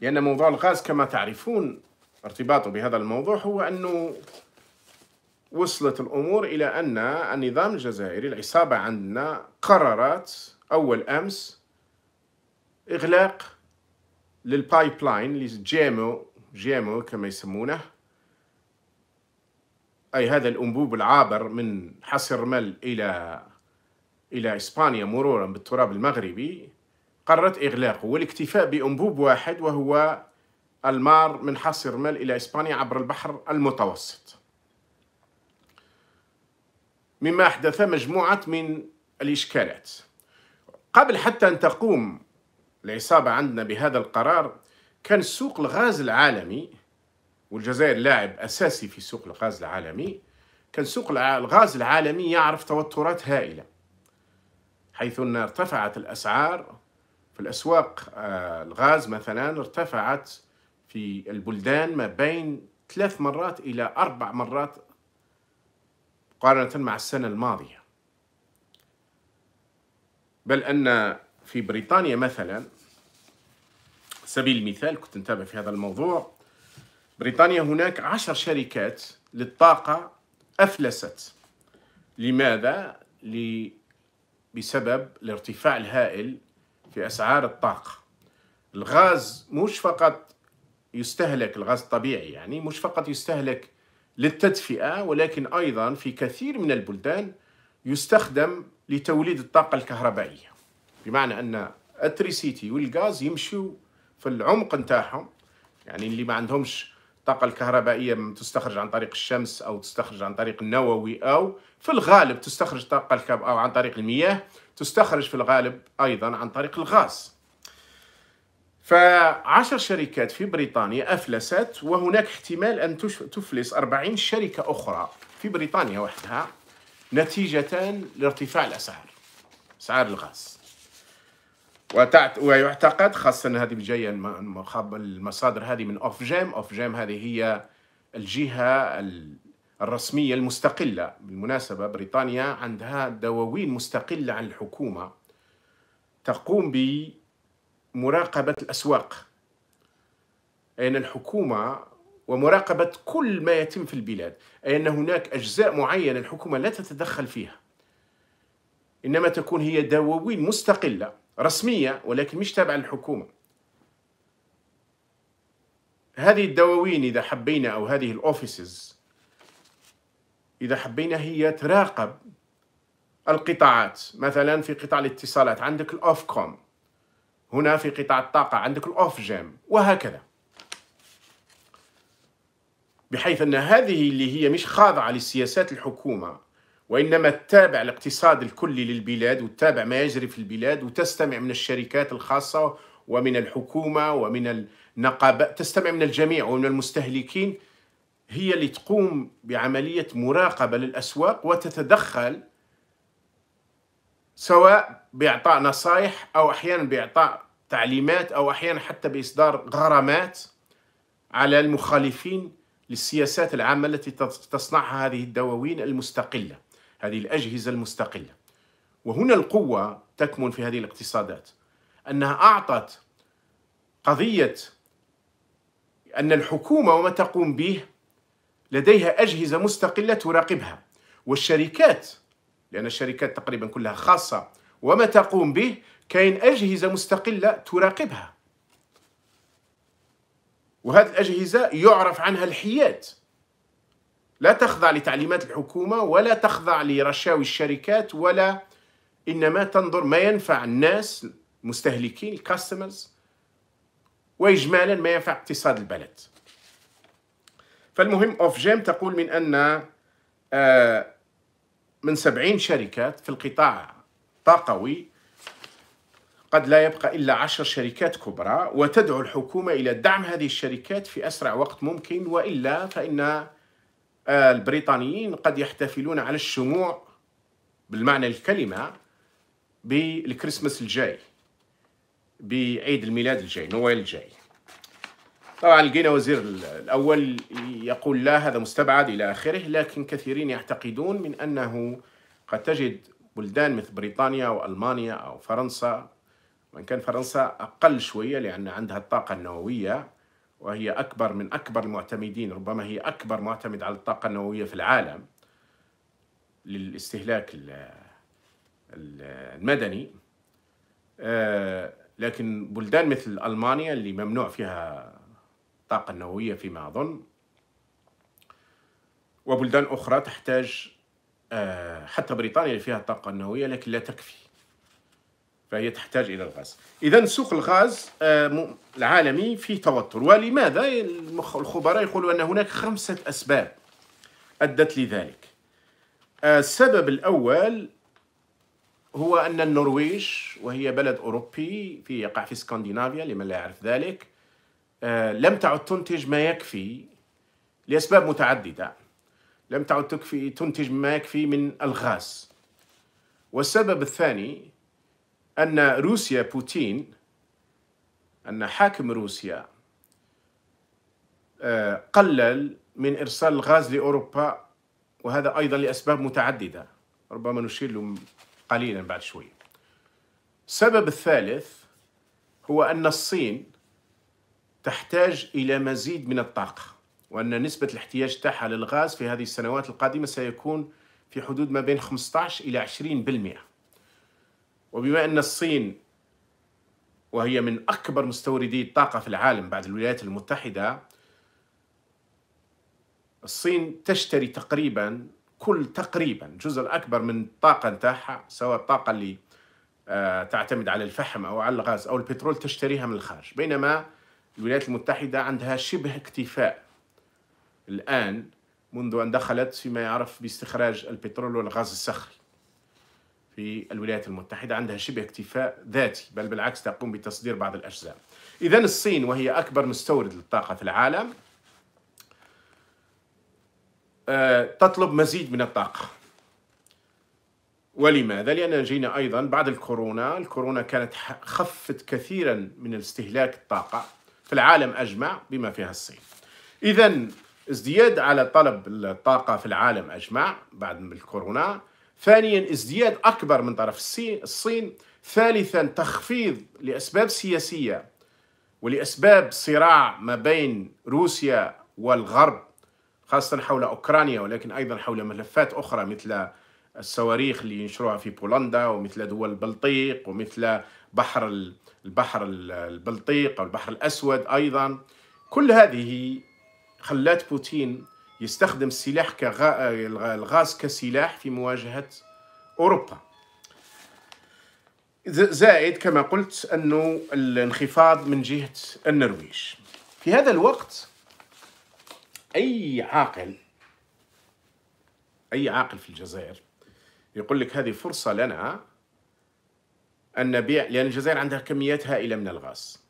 لأن موضوع الغاز كما تعرفون ارتباطه بهذا الموضوع هو أنه وصلت الأمور إلى أن النظام الجزائري العصابة عندنا قررت أول أمس إغلاق للبايب لاين لجيمو جيمو كما يسمونه أي هذا الأنبوب العابر من حصر مل إلى إلى إسبانيا مرورا بالتراب المغربي قررت إغلاقه والاكتفاء بأنبوب واحد وهو المار من حصر مال إلى إسبانيا عبر البحر المتوسط مما أحدث مجموعة من الإشكالات قبل حتى أن تقوم العصابة عندنا بهذا القرار كان سوق الغاز العالمي والجزائر لاعب أساسي في سوق الغاز العالمي كان سوق الغاز العالمي يعرف توترات هائلة حيث أن ارتفعت الأسعار في الأسواق آه، الغاز مثلا ارتفعت في البلدان ما بين ثلاث مرات إلى أربع مرات مقارنة مع السنة الماضية بل أن في بريطانيا مثلا سبيل المثال كنت نتابع في هذا الموضوع بريطانيا هناك عشر شركات للطاقة أفلست لماذا؟ بسبب الارتفاع الهائل في أسعار الطاقة الغاز مش فقط يستهلك الغاز الطبيعي يعني مش فقط يستهلك للتدفئة ولكن أيضا في كثير من البلدان يستخدم لتوليد الطاقة الكهربائية بمعنى أن التريسيتي والغاز يمشوا في العمق نتاعهم يعني اللي ما عندهمش الطاقة الكهربائية تستخرج عن طريق الشمس أو تستخرج عن طريق النووي أو في الغالب تستخرج طاقة الكهرباء أو عن طريق المياه تستخرج في الغالب أيضا عن طريق الغاز فعشر شركات في بريطانيا أفلست وهناك احتمال أن تفلس 40 شركة أخرى في بريطانيا وحدها نتيجة لارتفاع الأسعار أسعار الغاز وتعت ويعتقد خاصة هذه الجاية المصادر هذه من أوف جيم أوف جيم هذه هي الجهة الرسمية المستقلة بالمناسبة بريطانيا عندها دواوين مستقلة عن الحكومة تقوم بمراقبة الأسواق أي أن الحكومة ومراقبة كل ما يتم في البلاد أي أن هناك أجزاء معينة الحكومة لا تتدخل فيها إنما تكون هي دواوين مستقلة رسمية ولكن مش تابعة للحكومة هذه الدواوين إذا حبينا أو هذه الأوفيسز إذا حبينا هي تراقب القطاعات مثلا في قطاع الاتصالات عندك الأوف كوم هنا في قطاع الطاقة عندك الأوف جيم وهكذا بحيث أن هذه اللي هي مش خاضعة للسياسات الحكومة وإنما تتابع الاقتصاد الكلي للبلاد وتتابع ما يجري في البلاد وتستمع من الشركات الخاصة ومن الحكومة ومن النقابات تستمع من الجميع ومن المستهلكين هي اللي تقوم بعملية مراقبة للأسواق وتتدخل سواء بإعطاء نصائح أو أحيانا بإعطاء تعليمات أو أحيانا حتى بإصدار غرامات على المخالفين للسياسات العامة التي تصنعها هذه الدواوين المستقلة هذه الأجهزة المستقلة وهنا القوة تكمن في هذه الاقتصادات أنها أعطت قضية أن الحكومة وما تقوم به لديها أجهزة مستقلة تراقبها والشركات لأن الشركات تقريبا كلها خاصة وما تقوم به كاين أجهزة مستقلة تراقبها وهذه الأجهزة يعرف عنها الحياد لا تخضع لتعليمات الحكومة ولا تخضع لرشاوي الشركات ولا إنما تنظر ما ينفع الناس المستهلكين الكاستمرز وإجمالا ما ينفع اقتصاد البلد فالمهم أوف جيم تقول من أن آه، من سبعين شركات في القطاع الطاقوي قد لا يبقى إلا عشر شركات كبرى وتدعو الحكومة إلى دعم هذه الشركات في أسرع وقت ممكن وإلا فإن البريطانيين قد يحتفلون على الشموع بالمعنى الكلمة بالكريسماس الجاي بعيد الميلاد الجاي نويل الجاي طبعا لقينا وزير الأول يقول لا هذا مستبعد إلى آخره لكن كثيرين يعتقدون من أنه قد تجد بلدان مثل بريطانيا وألمانيا أو فرنسا وإن كان فرنسا أقل شوية لأن عندها الطاقة النووية وهي أكبر من أكبر المعتمدين ربما هي أكبر معتمد على الطاقة النووية في العالم للاستهلاك المدني آه، لكن بلدان مثل ألمانيا اللي ممنوع فيها الطاقة النووية فيما أظن وبلدان أخرى تحتاج آه، حتى بريطانيا اللي فيها الطاقة النووية لكن لا تكفي فهي تحتاج الى الغاز اذا سوق الغاز آه، العالمي فيه توتر ولماذا الخبراء يقولوا ان هناك خمسه اسباب ادت لذلك آه، السبب الاول هو ان النرويج وهي بلد اوروبي في يقع في اسكندنافيا لمن لا يعرف ذلك آه، لم تعد تنتج ما يكفي لاسباب متعدده لم تعد تكفي تنتج ما يكفي من الغاز والسبب الثاني أن روسيا بوتين أن حاكم روسيا آه، قلل من إرسال الغاز لأوروبا وهذا أيضا لأسباب متعددة ربما نشير له قليلا بعد شوي السبب الثالث هو أن الصين تحتاج إلى مزيد من الطاقة وأن نسبة الاحتياج تاعها للغاز في هذه السنوات القادمة سيكون في حدود ما بين 15 إلى 20% وبما أن الصين وهي من أكبر مستوردي الطاقة في العالم بعد الولايات المتحدة الصين تشتري تقريبا كل تقريبا جزء الأكبر من الطاقة نتاعها سواء الطاقة اللي آه، تعتمد على الفحم أو على الغاز أو البترول تشتريها من الخارج بينما الولايات المتحدة عندها شبه اكتفاء الآن منذ أن دخلت فيما يعرف باستخراج البترول والغاز الصخري في الولايات المتحدة عندها شبه اكتفاء ذاتي بل بالعكس تقوم بتصدير بعض الأجزاء إذا الصين وهي أكبر مستورد للطاقة في العالم آه، تطلب مزيد من الطاقة ولماذا؟ لأن جينا أيضا بعد الكورونا الكورونا كانت خفت كثيرا من استهلاك الطاقة في العالم أجمع بما فيها الصين إذا ازدياد على طلب الطاقة في العالم أجمع بعد الكورونا ثانيا ازدياد أكبر من طرف الصين ثالثا تخفيض لأسباب سياسية ولأسباب صراع ما بين روسيا والغرب خاصة حول أوكرانيا ولكن أيضا حول ملفات أخرى مثل الصواريخ اللي ينشروها في بولندا ومثل دول البلطيق ومثل بحر البحر البلطيق أو البحر الأسود أيضا كل هذه خلات بوتين يستخدم السلاح كغا... الغاز كسلاح في مواجهة أوروبا زائد كما قلت أنه الانخفاض من جهة النرويج في هذا الوقت أي عاقل أي عاقل في الجزائر يقول لك هذه فرصة لنا أن نبيع لأن الجزائر عندها كميات هائلة من الغاز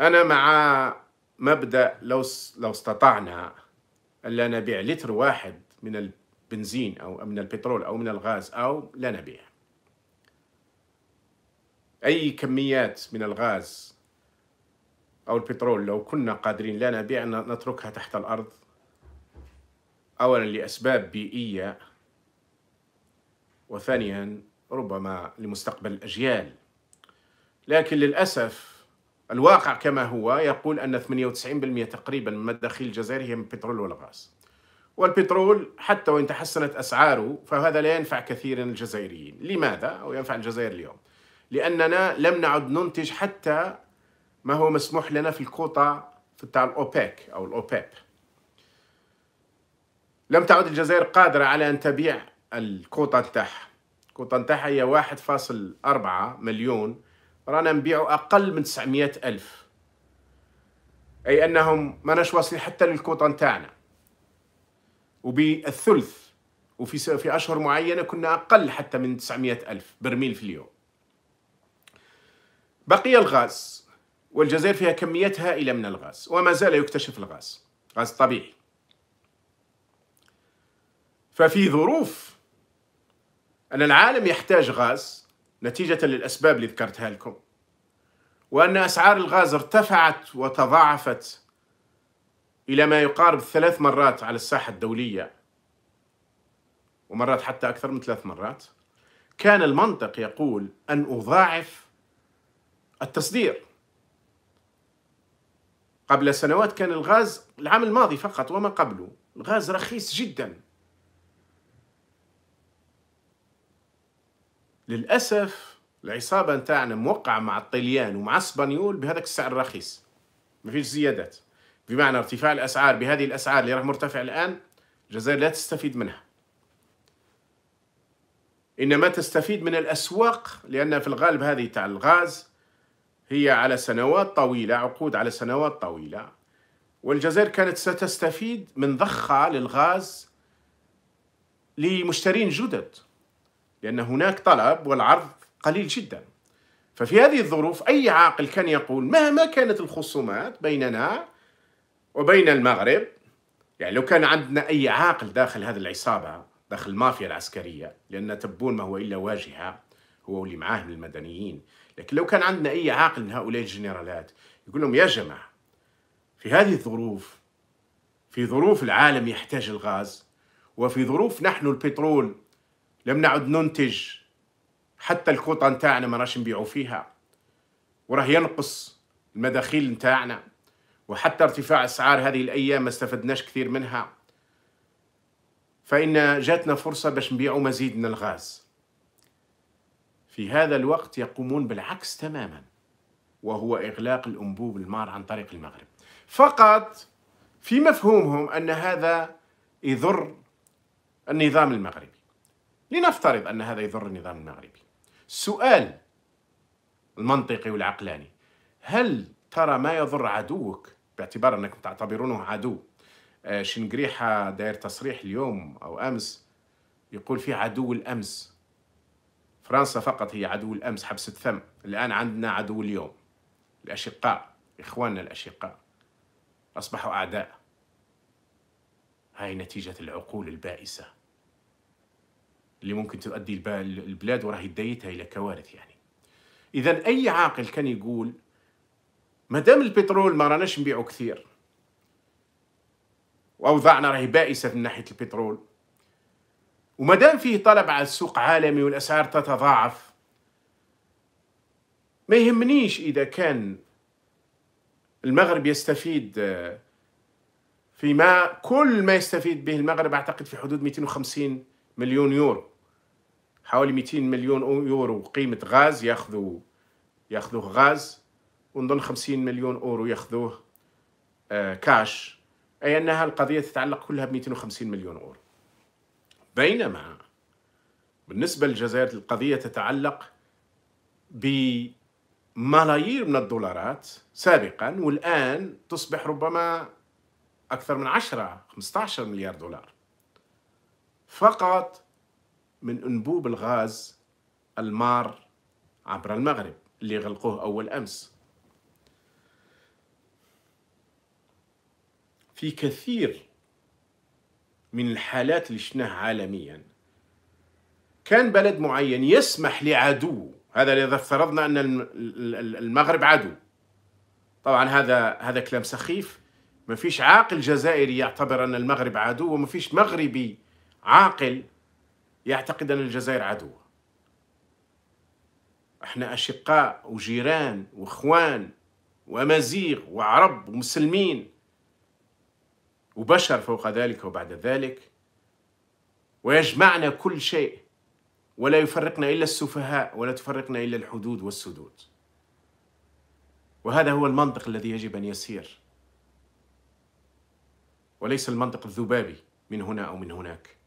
أنا مع مبدا لو لو استطعنا الا نبيع لتر واحد من البنزين او من البترول او من الغاز او لا نبيع اي كميات من الغاز او البترول لو كنا قادرين لا نبيع نتركها تحت الارض اولا لاسباب بيئيه وثانيا ربما لمستقبل الاجيال لكن للاسف الواقع كما هو يقول أن 98% تقريبا من مداخيل الجزائر هي من البترول والغاز والبترول حتى وإن تحسنت أسعاره فهذا لا ينفع كثيرا الجزائريين لماذا؟ أو ينفع الجزائر اليوم لأننا لم نعد ننتج حتى ما هو مسموح لنا في في تاع الأوبيك أو الأوبيب لم تعد الجزائر قادرة على أن تبيع الكوطا نتاعها الكوطا نتاعها هي 1.4 مليون رانا نبيعوا اقل من 900 الف اي انهم ما ناش واصلين حتى للكوطه نتاعنا وبالثلث وفي في اشهر معينه كنا اقل حتى من 900 الف برميل في اليوم بقي الغاز والجزائر فيها كميات هائله من الغاز وما زال يكتشف الغاز غاز طبيعي ففي ظروف أن العالم يحتاج غاز نتيجة للأسباب اللي ذكرتها لكم وأن أسعار الغاز ارتفعت وتضاعفت إلى ما يقارب ثلاث مرات على الساحة الدولية ومرات حتى أكثر من ثلاث مرات كان المنطق يقول أن أضاعف التصدير قبل سنوات كان الغاز العام الماضي فقط وما قبله الغاز رخيص جدا للأسف العصابة نتاعنا موقعة مع الطليان ومع اسبانيول بهذاك السعر الرخيص ما فيش زيادات بمعنى ارتفاع الأسعار بهذه الأسعار اللي راه مرتفع الآن الجزائر لا تستفيد منها إنما تستفيد من الأسواق لأن في الغالب هذه تاع الغاز هي على سنوات طويلة عقود على سنوات طويلة والجزائر كانت ستستفيد من ضخة للغاز لمشترين جدد لأن هناك طلب والعرض قليل جدا ففي هذه الظروف أي عاقل كان يقول مهما كانت الخصومات بيننا وبين المغرب يعني لو كان عندنا أي عاقل داخل هذه العصابة داخل المافيا العسكرية لأن تبون ما هو إلا واجهة هو واللي معاه من المدنيين لكن لو كان عندنا أي عاقل من هؤلاء الجنرالات يقول لهم يا جماعة في هذه الظروف في ظروف العالم يحتاج الغاز وفي ظروف نحن البترول لم نعد ننتج حتى الكوطة نتاعنا ما راش نبيعوا فيها وراه ينقص المداخيل نتاعنا وحتى ارتفاع اسعار هذه الايام ما استفدناش كثير منها فان جاتنا فرصه باش نبيعوا مزيد من الغاز في هذا الوقت يقومون بالعكس تماما وهو اغلاق الانبوب المار عن طريق المغرب فقط في مفهومهم ان هذا يضر النظام المغربي لنفترض أن هذا يضر النظام المغربي السؤال المنطقي والعقلاني هل ترى ما يضر عدوك باعتبار أنكم تعتبرونه عدو آه، شنقريحة داير تصريح اليوم أو أمس يقول فيه عدو الأمس فرنسا فقط هي عدو الأمس حبس الثم الآن عندنا عدو اليوم الأشقاء إخواننا الأشقاء أصبحوا أعداء هاي نتيجة العقول البائسة اللي ممكن تؤدي البلاد وراهي دايتها الى كوارث يعني اذا اي عاقل كان يقول ما دام البترول ما راناش نبيعو كثير واوضاعنا راهي بائسه من ناحيه البترول وما دام فيه طلب على السوق عالمي والاسعار تتضاعف ما يهمنيش اذا كان المغرب يستفيد آه، فيما كل ما يستفيد به المغرب اعتقد في حدود 250 مليون يورو حوالي 200 مليون يورو قيمة غاز ياخذوا ياخذوه غاز ونظن 50 مليون اورو ياخذوه آه، كاش اي انها القضيه تتعلق كلها ب 250 مليون اورو بينما بالنسبه للجزائر القضيه تتعلق بملايير من الدولارات سابقا والان تصبح ربما اكثر من 10 15 مليار دولار فقط من أنبوب الغاز المار عبر المغرب اللي غلقوه أول أمس في كثير من الحالات اللي شفناها عالميا كان بلد معين يسمح لعدو هذا إذا افترضنا أن المغرب عدو طبعا هذا هذا كلام سخيف ما فيش عاقل جزائري يعتبر أن المغرب عدو وما فيش مغربي عاقل يعتقد أن الجزائر عدو احنا أشقاء وجيران وإخوان وأمازيغ وعرب ومسلمين وبشر فوق ذلك وبعد ذلك ويجمعنا كل شيء ولا يفرقنا إلا السفهاء ولا تفرقنا إلا الحدود والسدود وهذا هو المنطق الذي يجب أن يسير وليس المنطق الذبابي من هنا أو من هناك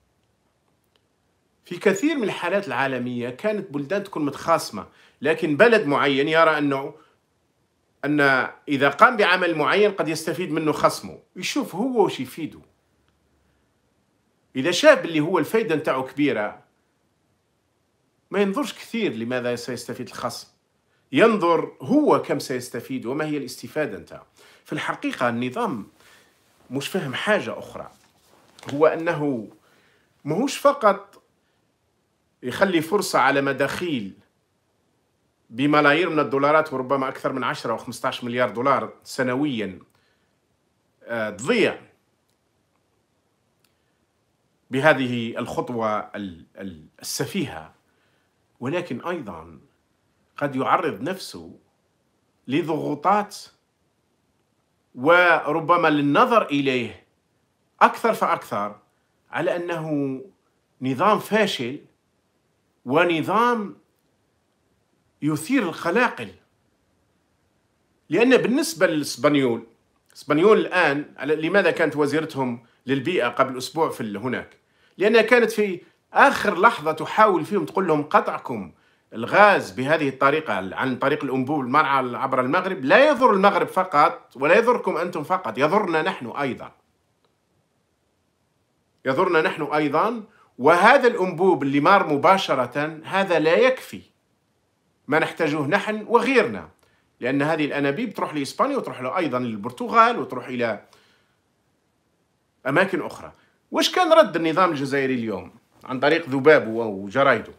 في كثير من الحالات العالمية كانت بلدان تكون متخاصمة لكن بلد معين يرى أنه أن إذا قام بعمل معين قد يستفيد منه خصمه يشوف هو وش يفيده إذا شاب اللي هو الفايدة نتاعو كبيرة ما ينظرش كثير لماذا سيستفيد الخصم ينظر هو كم سيستفيد وما هي الاستفادة نتاعو في الحقيقة النظام مش فاهم حاجة أخرى هو أنه ماهوش فقط يخلي فرصة على مداخيل بملايير من الدولارات وربما أكثر من 10 أو 15 مليار دولار سنويا آه، تضيع بهذه الخطوة السفيهة ولكن أيضا قد يعرض نفسه لضغوطات وربما للنظر إليه أكثر فأكثر على أنه نظام فاشل ونظام يثير القلاقل لأن بالنسبة للإسبانيول إسبانيول الآن لماذا كانت وزيرتهم للبيئة قبل أسبوع في هناك لأنها كانت في آخر لحظة تحاول فيهم تقول لهم قطعكم الغاز بهذه الطريقة عن طريق الأنبوب المرعى عبر المغرب لا يضر المغرب فقط ولا يضركم أنتم فقط يضرنا نحن أيضا يضرنا نحن أيضا وهذا الأنبوب اللي مار مباشرة هذا لا يكفي ما نحتاجه نحن وغيرنا لأن هذه الأنابيب تروح لإسبانيا وتروح له أيضا للبرتغال وتروح إلى أماكن أخرى واش كان رد النظام الجزائري اليوم عن طريق ذبابه وجرايده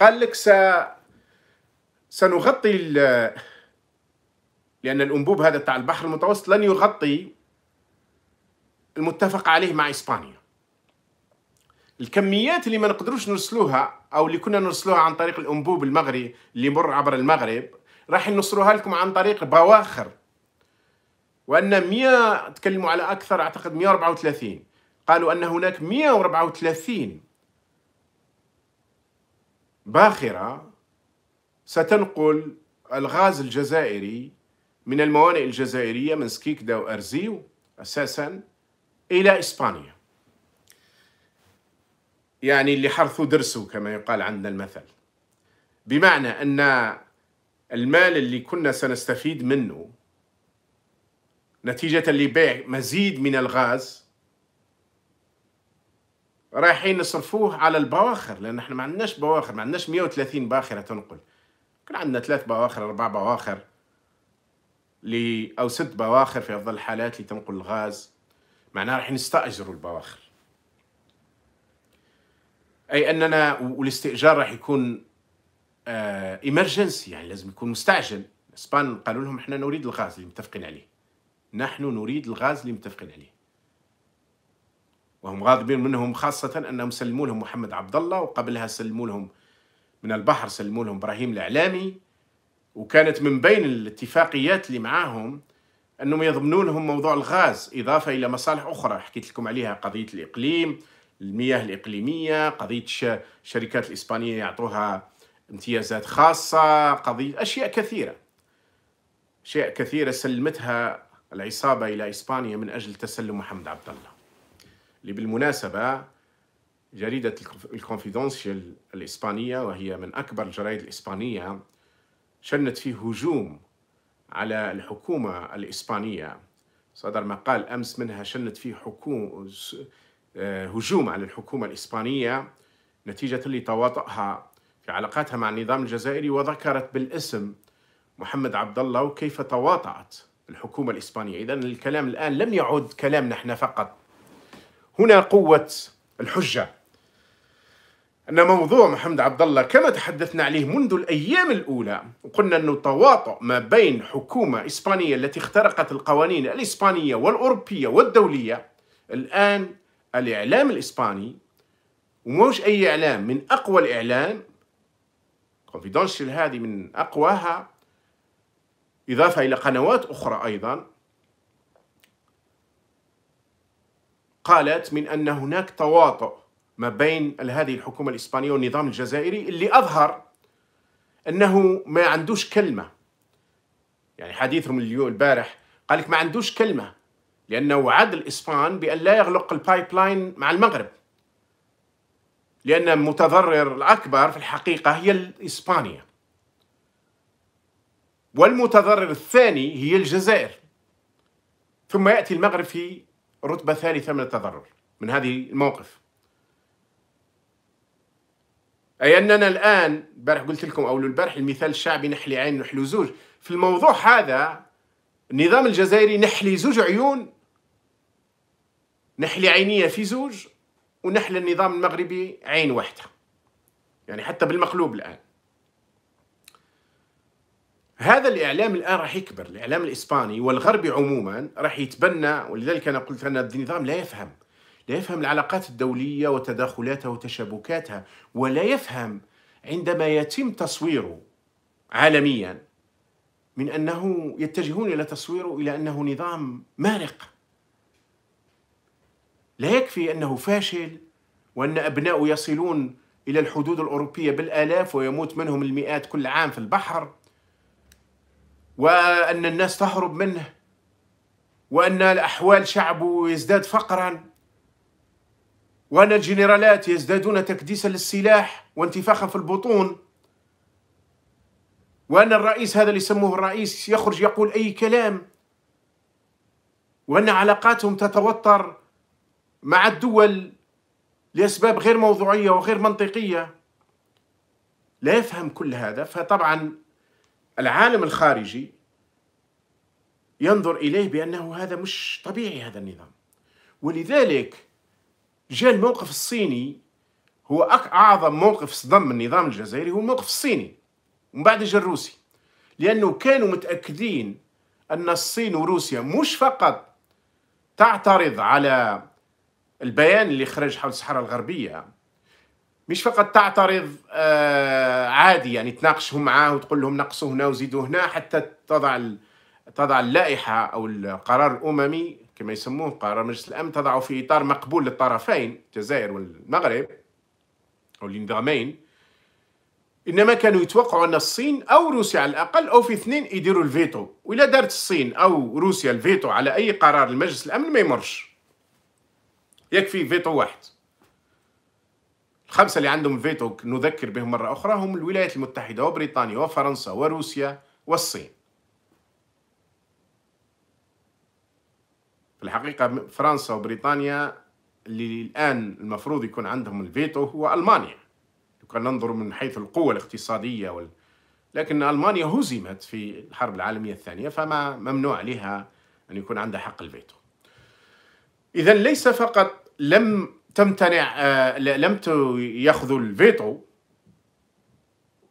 قال لك س... سنغطي ال... لأن الأنبوب هذا تاع البحر المتوسط لن يغطي المتفق عليه مع إسبانيا الكميات اللي ما نقدروش نرسلوها او اللي كنا نرسلوها عن طريق الانبوب المغري اللي يمر عبر المغرب راح نوصلوها لكم عن طريق بواخر وان 100 تكلموا على اكثر اعتقد 134 قالوا ان هناك 134 باخره ستنقل الغاز الجزائري من الموانئ الجزائريه من سكيكدا وارزيو اساسا الى اسبانيا يعني اللي حرثوا درسوا كما يقال عندنا المثل بمعنى أن المال اللي كنا سنستفيد منه نتيجة لبيع مزيد من الغاز رايحين نصرفوه على البواخر لأن احنا ما عندناش بواخر ما عندناش 130 باخرة تنقل كان عندنا ثلاث بواخر أربع بواخر أو ست بواخر في أفضل الحالات لتنقل الغاز معناها راح نستأجروا البواخر اي اننا والاستئجار راح يكون ايمرجنسي آه، يعني لازم يكون مستعجل اسبان قالوا لهم احنا نريد الغاز اللي متفقين عليه نحن نريد الغاز اللي متفقين عليه وهم غاضبين منهم خاصة أنهم سلموا لهم محمد عبد الله وقبلها سلموا لهم من البحر سلموا لهم إبراهيم الإعلامي وكانت من بين الاتفاقيات اللي معاهم أنهم يضمنون لهم موضوع الغاز إضافة إلى مصالح أخرى حكيت لكم عليها قضية الإقليم المياه الإقليمية قضية الشركات الإسبانية يعطوها امتيازات خاصة قضية أشياء كثيرة أشياء كثيرة سلمتها العصابة إلى إسبانيا من أجل تسلم محمد عبد الله اللي بالمناسبة جريدة الكونفيدونسيال الإسبانية وهي من أكبر الجرائد الإسبانية شنت فيه هجوم على الحكومة الإسبانية صدر مقال أمس منها شنت فيه حكومة آه، هجوم على الحكومة الإسبانية نتيجة لتواطئها في علاقاتها مع النظام الجزائري وذكرت بالاسم محمد عبد الله وكيف تواطأت الحكومة الإسبانية إذا الكلام الآن لم يعد كلام نحن فقط هنا قوة الحجة أن موضوع محمد عبد الله كما تحدثنا عليه منذ الأيام الأولى وقلنا أنه تواطؤ ما بين حكومة إسبانية التي اخترقت القوانين الإسبانية والأوروبية والدولية الآن الإعلام الإسباني وموش أي إعلام من أقوى الإعلام كونفيدنشال هذه من أقواها إضافة إلى قنوات أخرى أيضا قالت من أن هناك تواطؤ ما بين هذه الحكومة الإسبانية والنظام الجزائري اللي أظهر أنه ما عندوش كلمة يعني حديثهم اليوم البارح قال لك ما عندوش كلمة لأنه وعد الإسبان بأن لا يغلق البايب لاين مع المغرب لأن المتضرر الأكبر في الحقيقة هي إسبانيا والمتضرر الثاني هي الجزائر ثم يأتي المغرب في رتبة ثالثة من التضرر من هذه الموقف أي أننا الآن البارح قلت لكم أو البارح المثال الشعبي نحلي عين نحلو زوج في الموضوع هذا النظام الجزائري نحلي زوج عيون نحلي عينية في زوج ونحل النظام المغربي عين واحدة يعني حتى بالمقلوب الآن هذا الإعلام الآن راح يكبر الإعلام الإسباني والغربي عموما راح يتبنى ولذلك أنا قلت أن النظام لا يفهم لا يفهم العلاقات الدولية وتداخلاتها وتشابكاتها ولا يفهم عندما يتم تصويره عالميا من أنه يتجهون إلى تصويره إلى أنه نظام مارق لا يكفي أنه فاشل وأن ابناءه يصلون إلى الحدود الأوروبية بالآلاف ويموت منهم المئات كل عام في البحر وأن الناس تهرب منه وأن الأحوال شعبه يزداد فقرا وأن الجنرالات يزدادون تكديسا للسلاح وانتفاخا في البطون وأن الرئيس هذا اللي يسموه الرئيس يخرج يقول أي كلام وأن علاقاتهم تتوتر مع الدول لأسباب غير موضوعية وغير منطقية لا يفهم كل هذا فطبعا العالم الخارجي ينظر إليه بأنه هذا مش طبيعي هذا النظام ولذلك جاء الموقف الصيني هو أعظم موقف صدم النظام الجزائري هو الموقف الصيني ومن بعد جاء الروسي لأنه كانوا متأكدين أن الصين وروسيا مش فقط تعترض على البيان اللي خرج حول الصحراء الغربيه مش فقط تعترض آه، عادي يعني تناقشهم معاه وتقول لهم نقصوا هنا وزيدوا هنا حتى تضع تضع اللائحه او القرار الاممي كما يسموه قرار مجلس الامن تضعه في اطار مقبول للطرفين الجزائر والمغرب او النظامين انما كانوا يتوقعوا ان الصين او روسيا على الاقل او في اثنين يديروا الفيتو والا دارت الصين او روسيا الفيتو على اي قرار لمجلس الامن ما يمرش يكفي فيتو واحد الخمسة اللي عندهم فيتو نذكر بهم مرة أخرى هم الولايات المتحدة وبريطانيا وفرنسا وروسيا والصين في الحقيقة فرنسا وبريطانيا اللي الآن المفروض يكون عندهم الفيتو هو ألمانيا لو كان ننظر من حيث القوة الاقتصادية وال... لكن ألمانيا هزمت في الحرب العالمية الثانية فما ممنوع لها أن يكون عندها حق الفيتو اذا ليس فقط لم تمتنع آه، لم ياخذوا الفيتو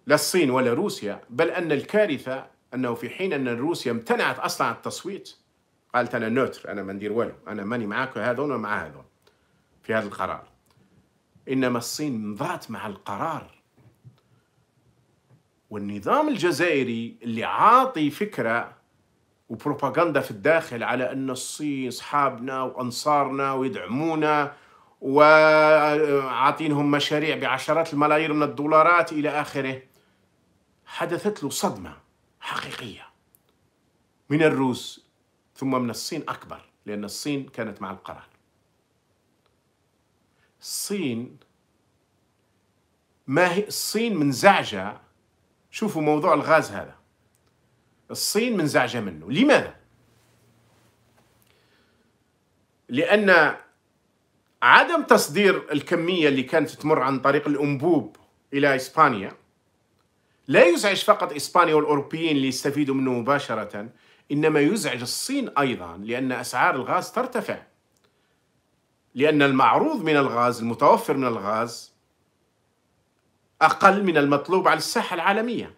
لا الصين ولا روسيا بل ان الكارثه انه في حين ان روسيا امتنعت اصلا عن التصويت قالت انا نوتر انا ما ندير والو انا ماني معاك هذون ومع هذون في هذا القرار انما الصين مضات مع القرار والنظام الجزائري اللي عاطي فكره وبروباغندا في الداخل على أن الصين أصحابنا وأنصارنا ويدعمونا وعاطينهم مشاريع بعشرات الملايير من الدولارات إلى آخره حدثت له صدمة حقيقية من الروس ثم من الصين أكبر لأن الصين كانت مع القرار الصين ما هي الصين منزعجة شوفوا موضوع الغاز هذا الصين منزعجة منه لماذا؟ لأن عدم تصدير الكمية اللي كانت تمر عن طريق الأنبوب إلى إسبانيا لا يزعج فقط إسبانيا والأوروبيين اللي يستفيدوا منه مباشرة إنما يزعج الصين أيضا لأن أسعار الغاز ترتفع لأن المعروض من الغاز المتوفر من الغاز أقل من المطلوب على الساحة العالمية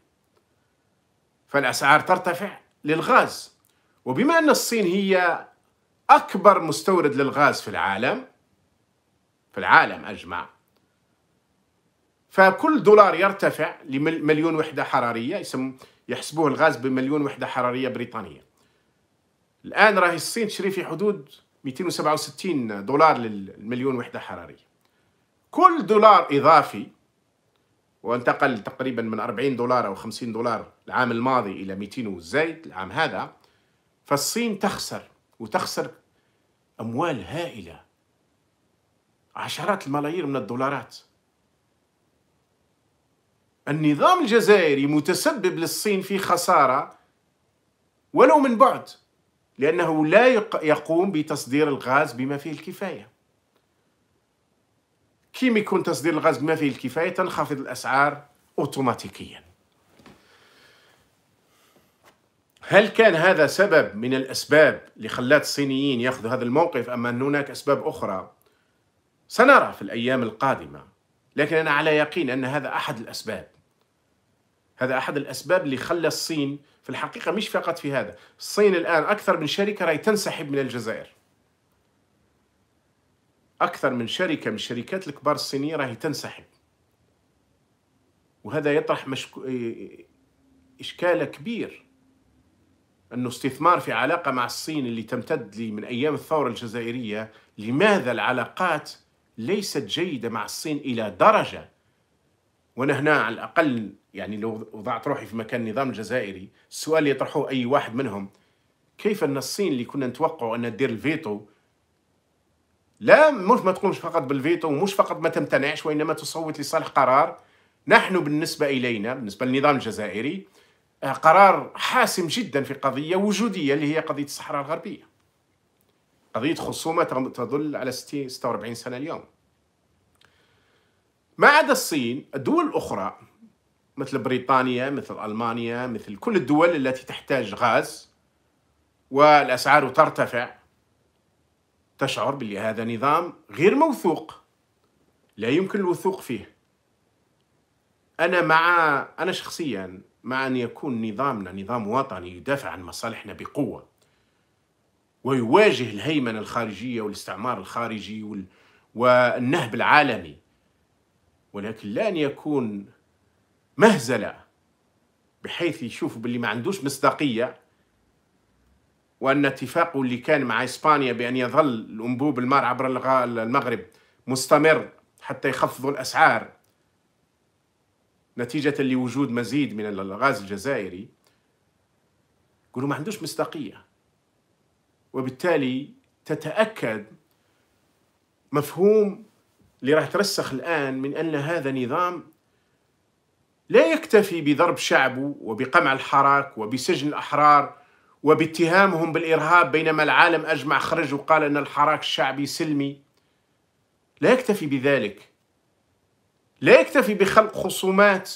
فالأسعار ترتفع للغاز وبما أن الصين هي أكبر مستورد للغاز في العالم في العالم أجمع فكل دولار يرتفع لمليون وحدة حرارية يحسبوه الغاز بمليون وحدة حرارية بريطانية الآن راهي الصين تشري في حدود 267 دولار للمليون وحدة حرارية كل دولار إضافي وانتقل تقريبا من 40 دولار او 50 دولار العام الماضي الى 200 وزايد العام هذا فالصين تخسر وتخسر اموال هائله عشرات الملايير من الدولارات النظام الجزائري متسبب للصين في خساره ولو من بعد لانه لا يقوم بتصدير الغاز بما فيه الكفايه كيما يكون تصدير الغاز بما فيه الكفايه تنخفض الاسعار اوتوماتيكيا هل كان هذا سبب من الاسباب اللي خلات الصينيين ياخذوا هذا الموقف ام ان هناك اسباب اخرى سنرى في الايام القادمه لكن انا على يقين ان هذا احد الاسباب هذا احد الاسباب اللي خلى الصين في الحقيقه مش فقط في هذا الصين الان اكثر من شركه راهي تنسحب من الجزائر اكثر من شركه من الشركات الكبار الصينيه راهي تنسحب وهذا يطرح مشكو... اشكال كبير انه استثمار في علاقه مع الصين اللي تمتد لي من ايام الثوره الجزائريه لماذا العلاقات ليست جيده مع الصين الى درجه وانا هنا على الاقل يعني لو وضعت روحي في مكان النظام الجزائري السؤال اللي يطرحوه اي واحد منهم كيف ان الصين اللي كنا نتوقع ان تدير الفيتو لا مش ما تقومش فقط بالفيتو ومش فقط ما تمتنعش وانما تصوت لصالح قرار نحن بالنسبه الينا بالنسبه للنظام الجزائري آه، قرار حاسم جدا في قضيه وجوديه اللي هي قضيه الصحراء الغربيه قضيه خصومه تظل على 60 46 سنه اليوم ما عدا الصين الدول الاخرى مثل بريطانيا مثل المانيا مثل كل الدول التي تحتاج غاز والاسعار ترتفع تشعر بلي هذا نظام غير موثوق لا يمكن الوثوق فيه أنا مع أنا شخصيا مع أن يكون نظامنا نظام وطني يدافع عن مصالحنا بقوة ويواجه الهيمنة الخارجية والاستعمار الخارجي وال... والنهب العالمي ولكن لا أن يكون مهزلة بحيث يشوفوا باللي ما عندوش مصداقية وان اتفاقه اللي كان مع اسبانيا بان يظل الانبوب المار عبر المغرب مستمر حتى يخفضوا الاسعار نتيجه لوجود مزيد من الغاز الجزائري يقولوا ما عندوش مصداقيه وبالتالي تتاكد مفهوم اللي راح ترسخ الان من ان هذا نظام لا يكتفي بضرب شعبه وبقمع الحراك وبسجن الاحرار وباتهامهم بالإرهاب بينما العالم أجمع خرج وقال أن الحراك الشعبي سلمي لا يكتفي بذلك لا يكتفي بخلق خصومات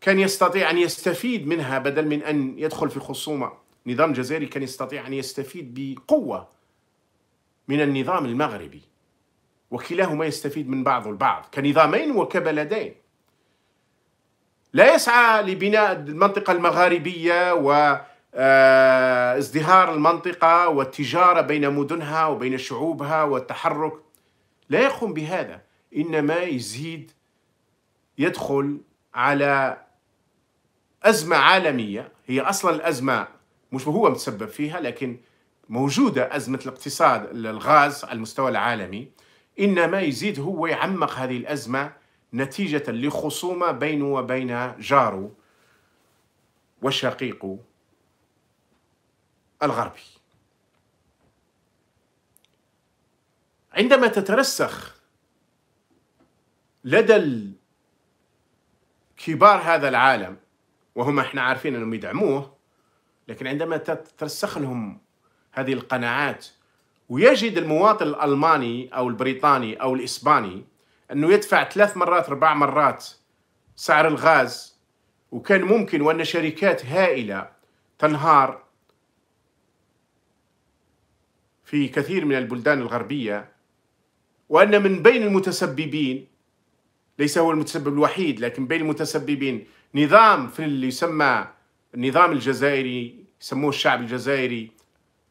كان يستطيع أن يستفيد منها بدل من أن يدخل في خصومة نظام جزائري كان يستطيع أن يستفيد بقوة من النظام المغربي وكلاهما يستفيد من بعض البعض كنظامين وكبلدين لا يسعى لبناء المنطقة المغاربية و آه، ازدهار المنطقة والتجارة بين مدنها وبين شعوبها والتحرك لا يقوم بهذا إنما يزيد يدخل على أزمة عالمية هي أصلا الأزمة مش هو متسبب فيها لكن موجودة أزمة الاقتصاد الغاز على المستوى العالمي إنما يزيد هو يعمق هذه الأزمة نتيجة لخصومة بينه وبين جاره وشقيقه الغربي عندما تترسخ لدى كبار هذا العالم وهم احنا عارفين انهم يدعموه لكن عندما تترسخ لهم هذه القناعات ويجد المواطن الالماني او البريطاني او الاسباني انه يدفع ثلاث مرات اربع مرات سعر الغاز وكان ممكن وان شركات هائله تنهار في كثير من البلدان الغربية وأن من بين المتسببين ليس هو المتسبب الوحيد لكن بين المتسببين نظام في اللي يسمى النظام الجزائري يسموه الشعب الجزائري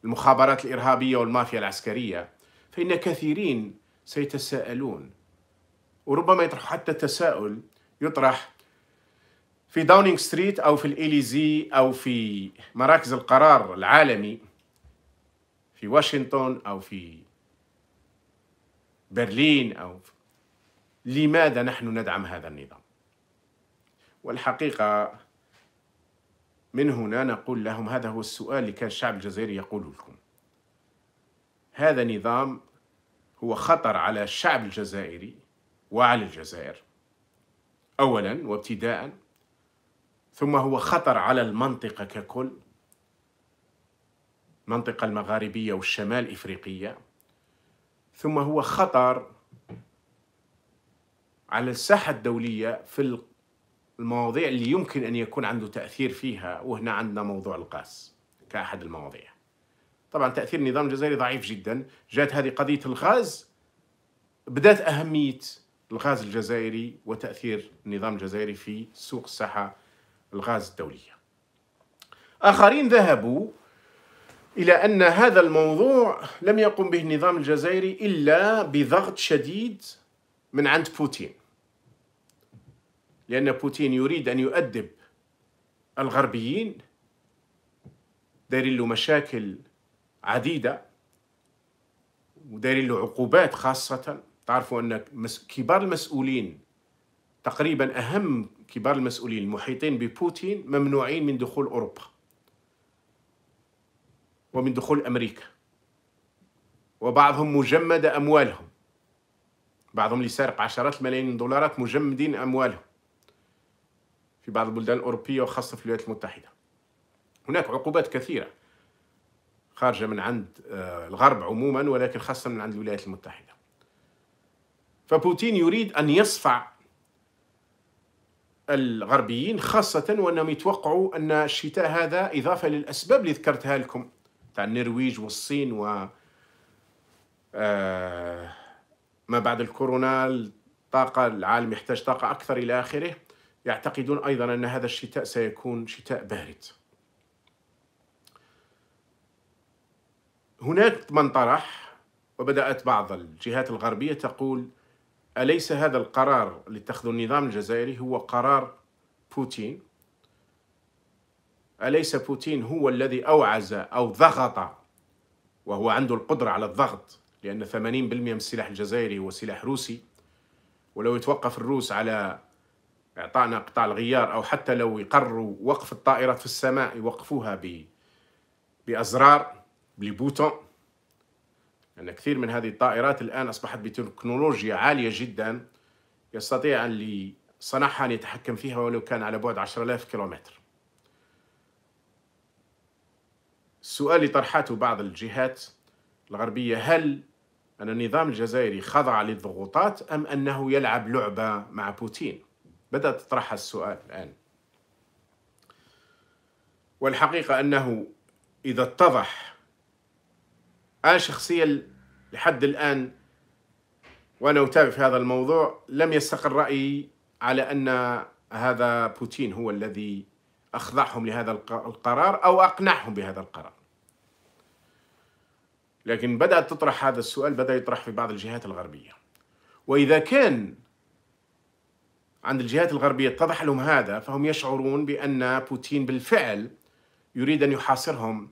المخابرات الإرهابية والمافيا العسكرية فإن كثيرين سيتساءلون وربما يطرح حتى تساؤل يطرح في داونينغ ستريت أو في الإليزي أو في مراكز القرار العالمي في واشنطن أو في برلين أو لماذا نحن ندعم هذا النظام والحقيقة من هنا نقول لهم هذا هو السؤال اللي كان الشعب الجزائري يقول لكم هذا نظام هو خطر على الشعب الجزائري وعلى الجزائر اولا وابتداء ثم هو خطر على المنطقه ككل المنطقة المغاربية والشمال إفريقية ثم هو خطر على الساحة الدولية في المواضيع اللي يمكن أن يكون عنده تأثير فيها وهنا عندنا موضوع الغاز كأحد المواضيع طبعا تأثير النظام الجزائري ضعيف جدا جاءت هذه قضية الغاز بدأت أهمية الغاز الجزائري وتأثير النظام الجزائري في سوق الساحة الغاز الدولية آخرين ذهبوا إلى أن هذا الموضوع لم يقم به النظام الجزائري إلا بضغط شديد من عند بوتين لأن بوتين يريد أن يؤدب الغربيين دارين له مشاكل عديدة ودارين له عقوبات خاصة تعرفوا أن كبار المسؤولين تقريبا أهم كبار المسؤولين المحيطين ببوتين ممنوعين من دخول أوروبا ومن دخول أمريكا وبعضهم مجمد أموالهم بعضهم اللي سارق عشرات الملايين من الدولارات مجمدين أموالهم في بعض البلدان الأوروبية وخاصة في الولايات المتحدة هناك عقوبات كثيرة خارجة من عند آه، الغرب عموما ولكن خاصة من عند الولايات المتحدة فبوتين يريد أن يصفع الغربيين خاصة وأنهم يتوقعوا أن الشتاء هذا إضافة للأسباب اللي ذكرتها لكم بتاع النرويج والصين و آه، ما بعد الكورونا الطاقة العالم يحتاج طاقة أكثر إلى آخره يعتقدون أيضا أن هذا الشتاء سيكون شتاء بارد هناك من طرح وبدأت بعض الجهات الغربية تقول أليس هذا القرار اللي اتخذه النظام الجزائري هو قرار بوتين أليس بوتين هو الذي أوعز أو ضغط وهو عنده القدرة على الضغط لأن 80% من السلاح الجزائري هو سلاح روسي ولو يتوقف الروس على إعطائنا قطاع الغيار أو حتى لو يقرروا وقف الطائرات في السماء يوقفوها بأزرار بليبوتون أن يعني كثير من هذه الطائرات الآن أصبحت بتكنولوجيا عالية جدا يستطيع أن صنعها أن يتحكم فيها ولو كان على بعد 10000 كيلومتر السؤال اللي طرحته بعض الجهات الغربية هل أن النظام الجزائري خضع للضغوطات أم أنه يلعب لعبة مع بوتين بدأت تطرح السؤال الآن والحقيقة أنه إذا اتضح أنا شخصيا لحد الآن وأنا أتابع في هذا الموضوع لم يستقر رأيي على أن هذا بوتين هو الذي أخضعهم لهذا القرار أو أقنعهم بهذا القرار لكن بدأت تطرح هذا السؤال بدأ يطرح في بعض الجهات الغربية وإذا كان عند الجهات الغربية اتضح لهم هذا فهم يشعرون بأن بوتين بالفعل يريد أن يحاصرهم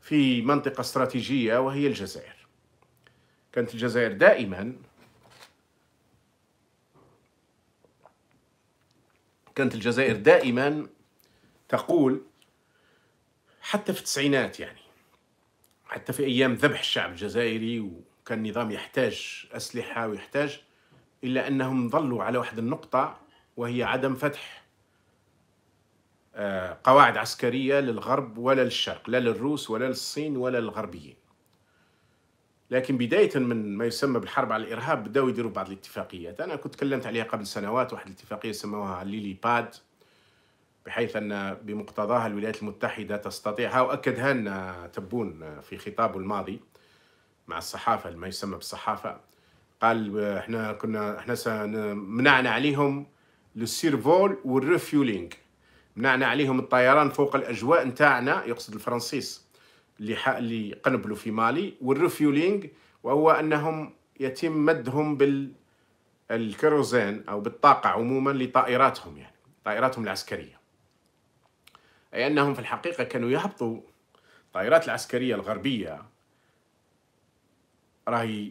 في منطقة استراتيجية وهي الجزائر كانت الجزائر دائما كانت الجزائر دائما تقول حتى في التسعينات يعني حتى في ايام ذبح الشعب الجزائري وكان النظام يحتاج اسلحه ويحتاج الا انهم ظلوا على واحد النقطه وهي عدم فتح آه، قواعد عسكريه للغرب ولا للشرق لا للروس ولا للصين ولا للغربيين لكن بداية من ما يسمى بالحرب على الإرهاب بداوا يديروا بعض الاتفاقيات أنا كنت تكلمت عليها قبل سنوات واحد الاتفاقية سموها ليلي باد بحيث أن بمقتضاها الولايات المتحدة تستطيع ها وأكدها أن تبون في خطابه الماضي مع الصحافة ما يسمى بالصحافة قال احنا كنا احنا منعنا عليهم للسيرفول والريفيولينج منعنا عليهم الطيران فوق الأجواء نتاعنا يقصد الفرنسيس اللي قنبلوا في مالي والريفيولينج وهو انهم يتم مدهم بالكروزين او بالطاقه عموما لطائراتهم يعني طائراتهم العسكريه اي انهم في الحقيقه كانوا يهبطوا الطائرات العسكريه الغربيه راهي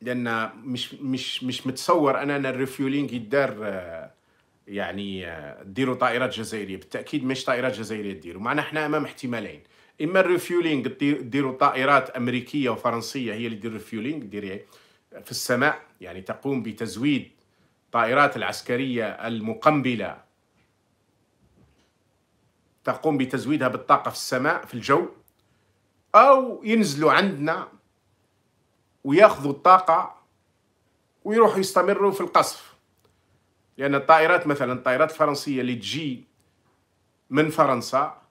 لان مش مش مش متصور انا ان الريفيولينج يدار يعني ديروا طائرات جزائريه بالتاكيد مش طائرات جزائريه ديروا معنا احنا امام احتمالين اما الريفيولينغ ديروا طائرات امريكيه وفرنسيه هي اللي دير الريفيولينغ ديري في السماء يعني تقوم بتزويد الطائرات العسكريه المقنبله تقوم بتزويدها بالطاقه في السماء في الجو او ينزلوا عندنا وياخذوا الطاقه ويروحوا يستمروا في القصف لان الطائرات مثلا الطائرات الفرنسيه اللي تجي من فرنسا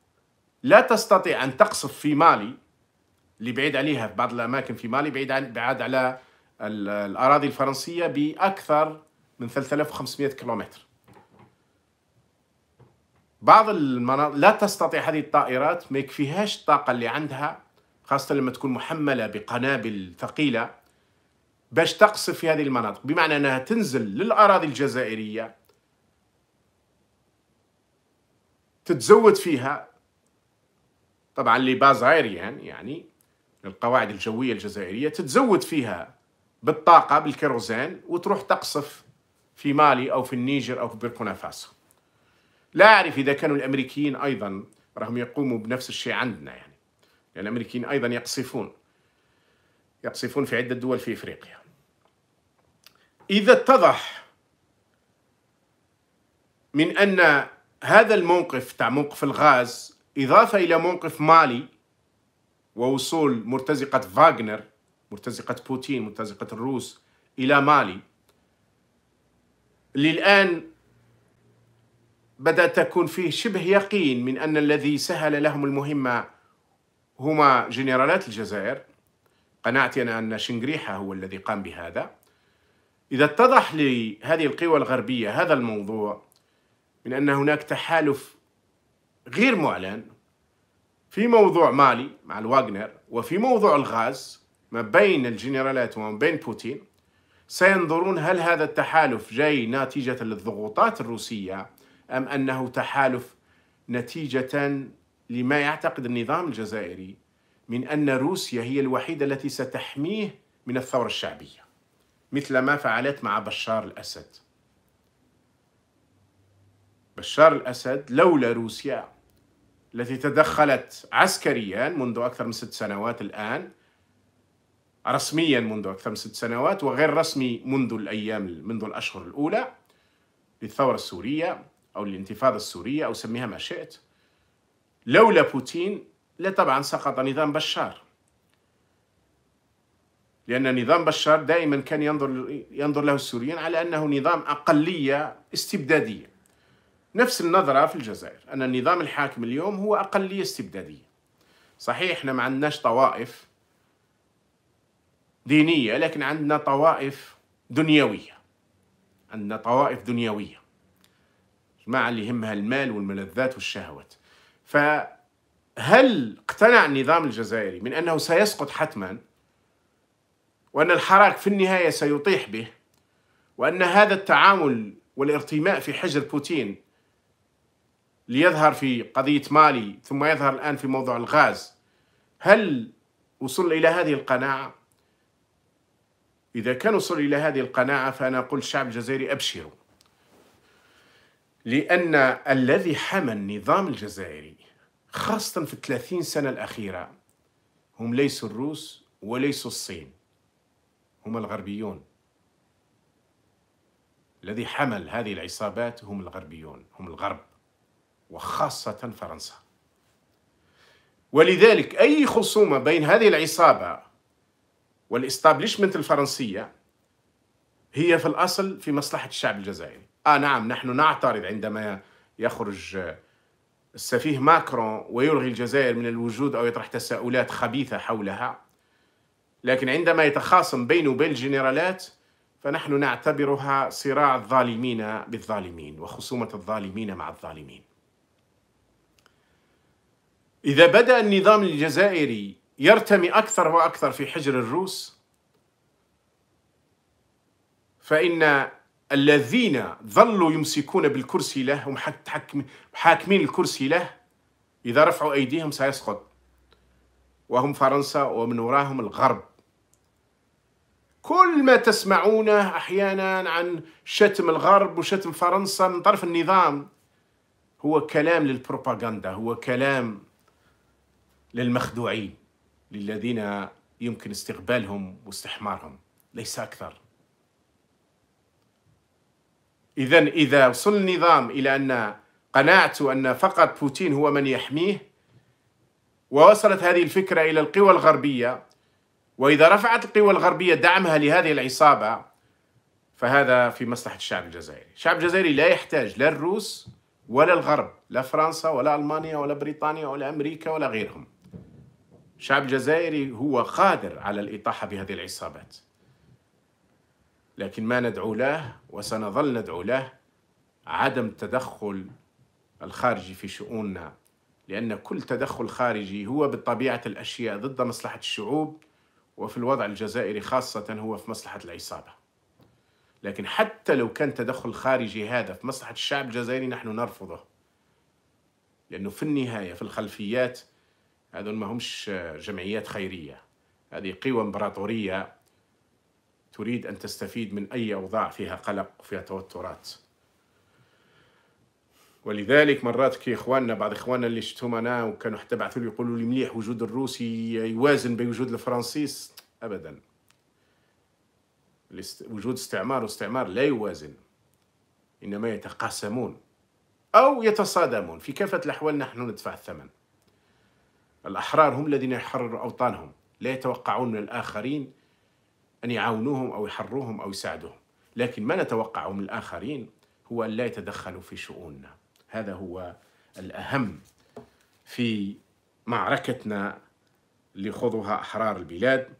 لا تستطيع أن تقصف في مالي اللي بعيد عليها في بعض الأماكن في مالي بعيد عن بعاد على الأراضي الفرنسية بأكثر من 3500 كيلومتر بعض المناطق لا تستطيع هذه الطائرات ما يكفيهاش الطاقة اللي عندها خاصة لما تكون محملة بقنابل ثقيلة باش تقصف في هذه المناطق بمعنى أنها تنزل للأراضي الجزائرية تتزود فيها طبعا لبازايريان يعني،, يعني القواعد الجوية الجزائرية تتزود فيها بالطاقة بالكيروزين وتروح تقصف في مالي أو في النيجر أو في بيركونا فاسو لا أعرف إذا كانوا الأمريكيين أيضا راهم يقوموا بنفس الشيء عندنا يعني لأن الأمريكيين أيضا يقصفون يقصفون في عدة دول في إفريقيا إذا اتضح من أن هذا الموقف تاع موقف الغاز إضافة إلى موقف مالي ووصول مرتزقة فاغنر مرتزقة بوتين مرتزقة الروس إلى مالي اللي الآن تكون فيه شبه يقين من أن الذي سهل لهم المهمة هما جنرالات الجزائر قناعتي أنا أن شنغريحة هو الذي قام بهذا إذا اتضح لهذه القوى الغربية هذا الموضوع من أن هناك تحالف غير معلن في موضوع مالي مع الواغنر وفي موضوع الغاز ما بين الجنرالات وما بين بوتين سينظرون هل هذا التحالف جاي نتيجة للضغوطات الروسية أم أنه تحالف نتيجة لما يعتقد النظام الجزائري من أن روسيا هي الوحيدة التي ستحميه من الثورة الشعبية مثل ما فعلت مع بشار الأسد بشار الأسد لولا روسيا التي تدخلت عسكريا منذ أكثر من ست سنوات الآن رسميا منذ أكثر من ست سنوات وغير رسمي منذ الأيام منذ الأشهر الأولى للثورة السورية أو الانتفاضة السورية أو سميها ما شئت لولا بوتين لطبعا سقط نظام بشار لأن نظام بشار دائما كان ينظر ينظر له السوريين على أنه نظام أقلية استبدادية نفس النظرة في الجزائر أن النظام الحاكم اليوم هو أقلية استبدادية صحيح احنا ما عندناش طوائف دينية لكن عندنا طوائف دنيوية عندنا طوائف دنيوية جماعة اللي يهمها المال والملذات والشهوات فهل اقتنع النظام الجزائري من أنه سيسقط حتما وأن الحراك في النهاية سيطيح به وأن هذا التعامل والارتماء في حجر بوتين ليظهر في قضية مالي ثم يظهر الآن في موضوع الغاز هل وصل إلى هذه القناعة؟ إذا كان وصل إلى هذه القناعة فأنا أقول الشعب الجزائري أبشروا لأن الذي حمى النظام الجزائري خاصة في الثلاثين سنة الأخيرة هم ليسوا الروس وليسوا الصين هم الغربيون الذي حمل هذه العصابات هم الغربيون هم الغرب وخاصة فرنسا ولذلك أي خصومة بين هذه العصابة والاستابليشمنت الفرنسية هي في الأصل في مصلحة الشعب الجزائري آه نعم نحن نعترض عندما يخرج السفيه ماكرون ويلغي الجزائر من الوجود أو يطرح تساؤلات خبيثة حولها لكن عندما يتخاصم بينه وبين الجنرالات فنحن نعتبرها صراع الظالمين بالظالمين وخصومة الظالمين مع الظالمين إذا بدأ النظام الجزائري يرتمي أكثر وأكثر في حجر الروس فإن الذين ظلوا يمسكون بالكرسي له ومحاكمين الكرسي له إذا رفعوا أيديهم سيسقط وهم فرنسا ومن وراهم الغرب كل ما تسمعونه أحيانا عن شتم الغرب وشتم فرنسا من طرف النظام هو كلام للبروباغندا هو كلام للمخدوعين للذين يمكن استقبالهم واستحمارهم ليس أكثر إذا إذا وصل النظام إلى أن قناعته أن فقط بوتين هو من يحميه ووصلت هذه الفكرة إلى القوى الغربية وإذا رفعت القوى الغربية دعمها لهذه العصابة فهذا في مصلحة الشعب الجزائري الشعب الجزائري لا يحتاج لا الروس ولا الغرب لا فرنسا ولا ألمانيا ولا بريطانيا ولا أمريكا ولا غيرهم الشعب الجزائري هو قادر على الإطاحة بهذه العصابات لكن ما ندعو له وسنظل ندعو له عدم التدخل الخارجي في شؤوننا لأن كل تدخل خارجي هو بطبيعة الأشياء ضد مصلحة الشعوب وفي الوضع الجزائري خاصة هو في مصلحة العصابة لكن حتى لو كان تدخل خارجي هذا في مصلحة الشعب الجزائري نحن نرفضه لأنه في النهاية في الخلفيات هذول ما همش جمعيات خيرية هذه قوى إمبراطورية تريد أن تستفيد من أي أوضاع فيها قلق وفيها توترات ولذلك مرات كي اخواننا بعض اخواننا اللي شتهم انا وكانوا حتى بعثوا لي يقولوا لي مليح وجود الروسي يوازن بوجود الفرنسيس ابدا وجود استعمار واستعمار لا يوازن انما يتقاسمون او يتصادمون في كافه الاحوال نحن ندفع الثمن الأحرار هم الذين يحرروا أوطانهم لا يتوقعون من الآخرين أن يعاونوهم أو يحروهم أو يساعدوهم لكن ما نتوقعه من الآخرين هو أن لا يتدخلوا في شؤوننا هذا هو الأهم في معركتنا لخوضها أحرار البلاد